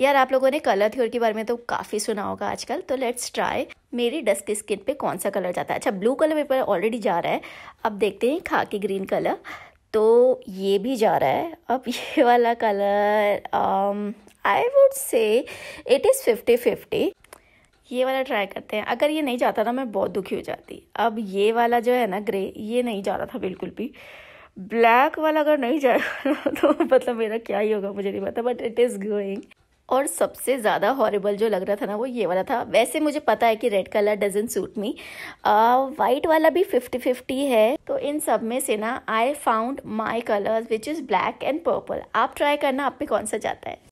यार आप लोगों ने कलर थ्योर के बारे में तो काफ़ी सुना होगा आजकल तो लेट्स ट्राई मेरी डस्क स्किन पे कौन सा कलर जाता है अच्छा ब्लू कलर मेरे पर ऑलरेडी जा रहा है अब देखते हैं खाकी ग्रीन कलर तो ये भी जा रहा है अब ये वाला colour I would say it is fifty fifty ये वाला ट्राई करते हैं अगर ये नहीं जाता ना मैं बहुत दुखी हो जाती अब ये वाला जो है ना ग्रे ये नहीं जा रहा था बिल्कुल भी ब्लैक वाला अगर नहीं जाएगा तो मतलब मेरा क्या ही होगा मुझे नहीं पता बट इट इज़ गोइंग और सबसे ज़्यादा हॉरेबल जो लग रहा था ना वो ये वाला था वैसे मुझे पता है कि red colour doesn't suit me white वाला भी फिफ्टी फिफ्टी है तो इन सब में से ना I found my colours which is black and purple आप ट्राई करना आप पे कौन सा जाता है